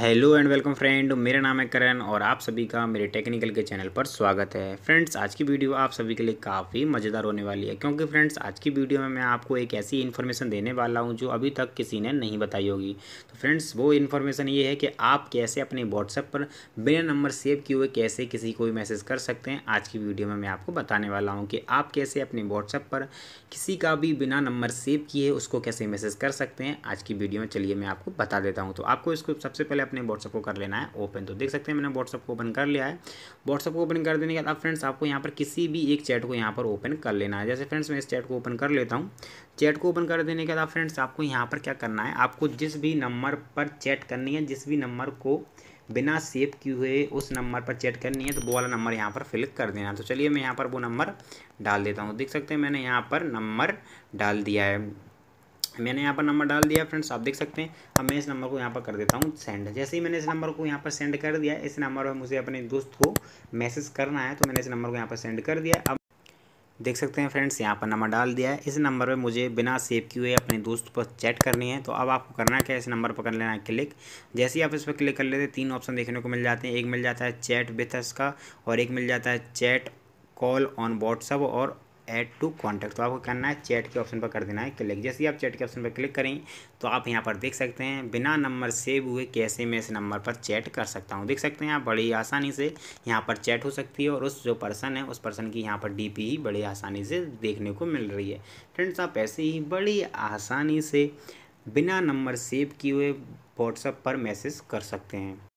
hello and welcome friend मेरा नाम है करण और आप सभी का मेरे टेक्निकल के चैनल पर स्वागत है फ्रेंड्स आज की वीडियो आप सभी के लिए काफ़ी मज़ेदार होने वाली है क्योंकि फ्रेंड्स आज की वीडियो में मैं आपको एक ऐसी इन्फॉर्मेशन देने वाला हूं जो अभी तक किसी ने नहीं बताई होगी तो फ्रेंड्स वो इन्फॉर्मेशन ये है कि आप कैसे अपने व्हाट्सएप पर बिना नंबर सेव किए हुए कैसे किसी को भी मैसेज कर सकते हैं आज की वीडियो में मैं आपको बताने वाला हूँ कि आप कैसे अपने व्हाट्सएप पर किसी का भी बिना नंबर सेव किए उसको कैसे मैसेज कर सकते हैं आज की वीडियो में चलिए मैं आपको बता देता हूँ तो आपको इसको सबसे पहले अपने अपने व्हाट्सअप को कर लेना है ओपन तो देख सकते हैं मैंने व्हाट्सअप को ओपन कर लिया है व्हाट्सअप को ओपन कर देने के बाद फ्रेंड्स आपको यहाँ पर किसी भी एक चैट को यहाँ पर ओपन कर लेना है जैसे फ्रेंड्स मैं इस चैट को ओपन कर लेता हूँ चैट को ओपन कर देने के बाद फ्रेंड्स आपको यहाँ पर क्या करना है आपको जिस भी नंबर पर चैट करनी है जिस भी नंबर को बिना सेव किए हुए उस नंबर पर चैट करनी है तो वो वाला नंबर यहाँ पर फिल कर देना तो चलिए मैं यहाँ पर वो नंबर डाल देता हूँ देख सकते हैं मैंने यहाँ पर नंबर डाल दिया है मैंने यहाँ पर नंबर डाल दिया फ्रेंड्स आप देख सकते हैं अब मैं इस नंबर को यहाँ पर कर देता हूँ सेंड जैसे ही मैंने इस नंबर को यहाँ पर सेंड कर दिया इस नंबर पर मुझे अपने दोस्त को मैसेज करना है तो मैंने इस नंबर को यहाँ पर सेंड कर दिया अब देख सकते हैं फ्रेंड्स यहाँ पर नंबर डाल दिया है इस नंबर पर मुझे बिना सेव किए हुए अपने दोस्त पर चैट करनी है तो अब आपको करना क्या है इस नंबर पर कर लेना है क्लिक जैसे ही आप इस पर क्लिक कर लेते हैं तीन ऑप्शन देखने को मिल जाते हैं एक मिल जाता है चैट विथस का और एक मिल जाता है चैट कॉल ऑन व्हाट्सअप और ऐड टू कॉन्टैक्ट तो आपको करना है चैट के ऑप्शन पर कर देना है क्लिक जैसे ही आप चैट के ऑप्शन पर क्लिक करें तो आप यहाँ पर देख सकते हैं बिना नंबर सेव हुए कैसे मैं इस नंबर पर चैट कर सकता हूँ देख सकते हैं आप बड़ी आसानी से यहाँ पर चैट हो सकती है और उस जो पर्सन है उस पर्सन की यहाँ पर डी पी e बड़ी आसानी से देखने को मिल रही है फ्रेंड्स आप ऐसे ही बड़ी आसानी से बिना नंबर सेव किए हुए व्हाट्सएप पर मैसेज कर सकते हैं